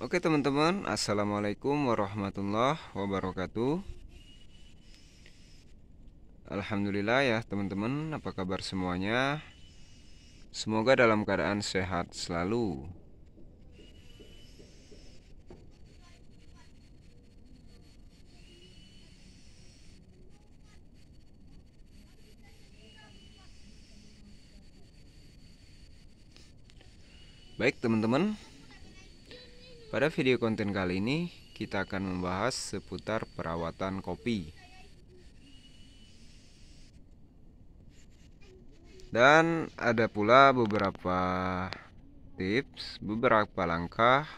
Oke teman-teman, Assalamualaikum warahmatullahi wabarakatuh Alhamdulillah ya teman-teman, apa kabar semuanya? Semoga dalam keadaan sehat selalu Baik teman-teman, pada video konten kali ini, kita akan membahas seputar perawatan kopi. Dan ada pula beberapa tips, beberapa langkah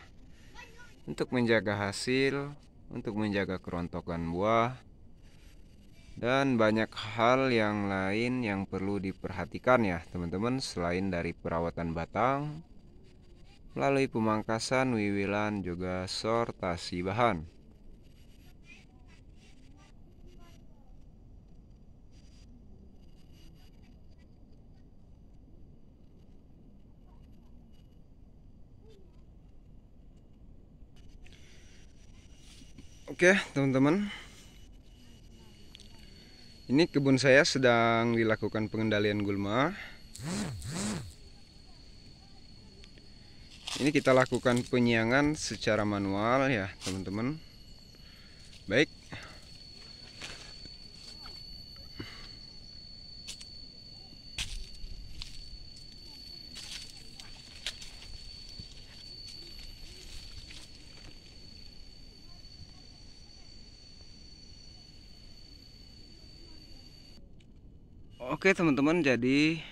untuk menjaga hasil, untuk menjaga kerontokan buah, dan banyak hal yang lain yang perlu diperhatikan ya teman-teman selain dari perawatan batang melalui pemangkasan wiwilan juga sortasi bahan. Oke, teman-teman. Ini kebun saya sedang dilakukan pengendalian gulma ini kita lakukan penyiangan secara manual ya teman-teman baik Oke teman-teman jadi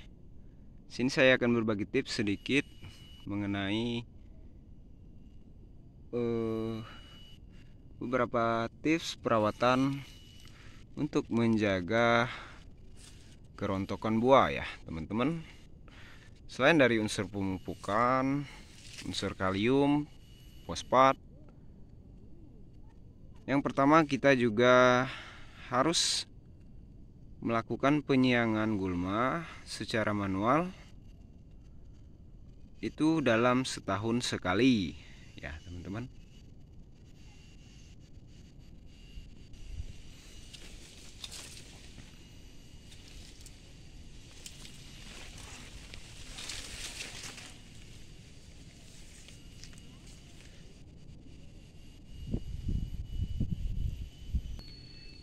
sini saya akan berbagi tips sedikit mengenai uh, beberapa tips perawatan untuk menjaga kerontokan buah ya teman-teman selain dari unsur pemupukan unsur kalium fosfat yang pertama kita juga harus melakukan penyiangan gulma secara manual itu dalam setahun sekali ya teman-teman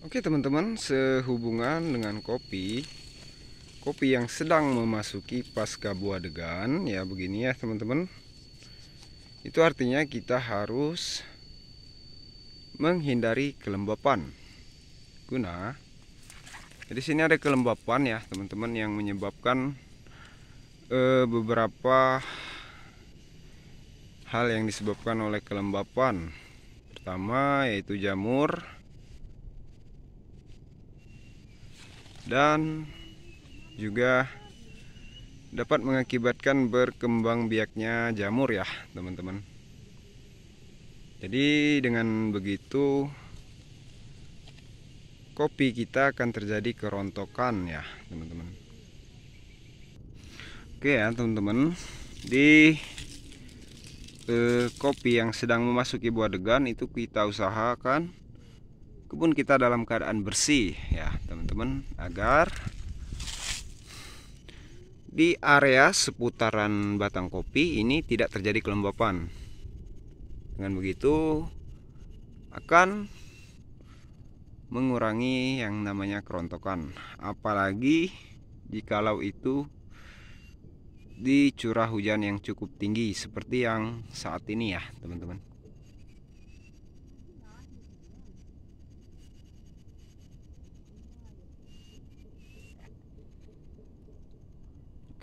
Oke teman-teman, sehubungan dengan kopi kopi yang sedang memasuki pasca buah degan ya begini ya teman-teman itu artinya kita harus menghindari kelembapan guna jadi ya, sini ada kelembapan ya teman-teman yang menyebabkan e, beberapa hal yang disebabkan oleh kelembapan pertama yaitu jamur dan juga dapat mengakibatkan berkembang biaknya jamur ya teman-teman jadi dengan begitu kopi kita akan terjadi kerontokan ya teman-teman oke ya teman-teman di eh, kopi yang sedang memasuki buah degan itu kita usahakan kebun kita dalam keadaan bersih ya teman-teman agar di area seputaran batang kopi ini tidak terjadi kelembapan dengan begitu akan mengurangi yang namanya kerontokan apalagi jikalau itu di curah hujan yang cukup tinggi seperti yang saat ini ya teman-teman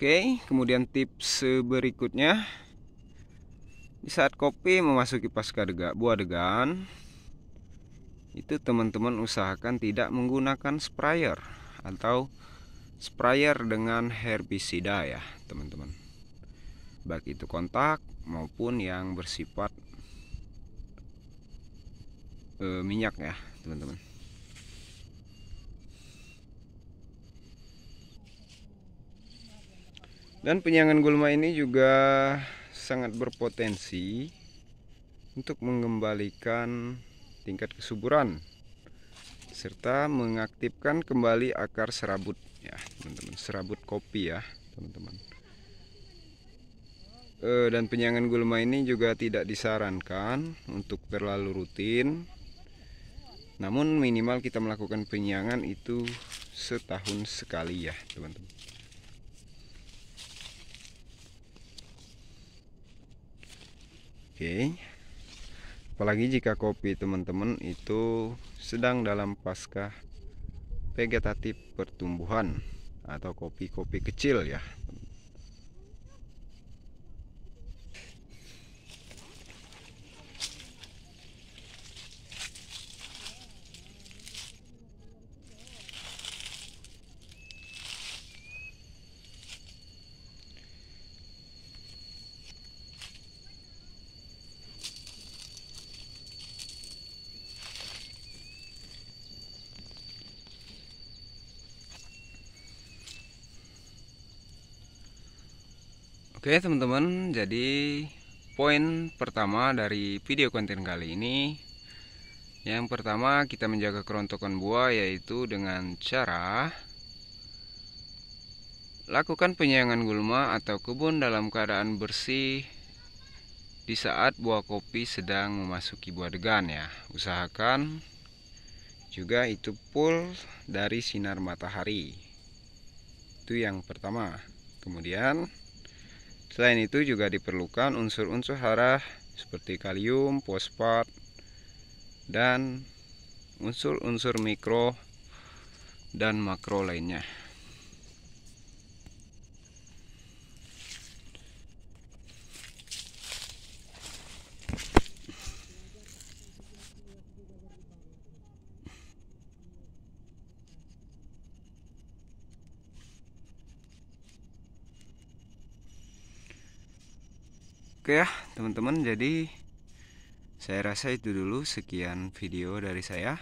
Oke, kemudian tips berikutnya di saat kopi memasuki pasca dega, buah degan itu teman-teman usahakan tidak menggunakan sprayer atau sprayer dengan herbisida ya teman-teman baik itu kontak maupun yang bersifat e, minyak ya teman-teman Dan penyangan gulma ini juga sangat berpotensi untuk mengembalikan tingkat kesuburan serta mengaktifkan kembali akar serabut ya teman-teman serabut kopi ya teman-teman e, dan penyangan gulma ini juga tidak disarankan untuk terlalu rutin namun minimal kita melakukan penyangan itu setahun sekali ya teman-teman Oke. Apalagi jika kopi teman-teman itu sedang dalam pasca vegetatif pertumbuhan atau kopi-kopi kecil ya. Oke teman-teman, jadi poin pertama dari video konten kali ini Yang pertama kita menjaga kerontokan buah yaitu dengan cara Lakukan penyayangan gulma atau kebun dalam keadaan bersih Di saat buah kopi sedang memasuki buah degan ya Usahakan juga itu full dari sinar matahari Itu yang pertama Kemudian Selain itu juga diperlukan unsur-unsur hara seperti kalium, fosfat, dan unsur-unsur mikro dan makro lainnya. Oke ya teman-teman jadi saya rasa itu dulu sekian video dari saya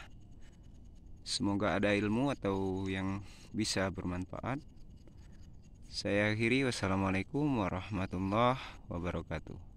Semoga ada ilmu atau yang bisa bermanfaat Saya akhiri wassalamualaikum warahmatullahi wabarakatuh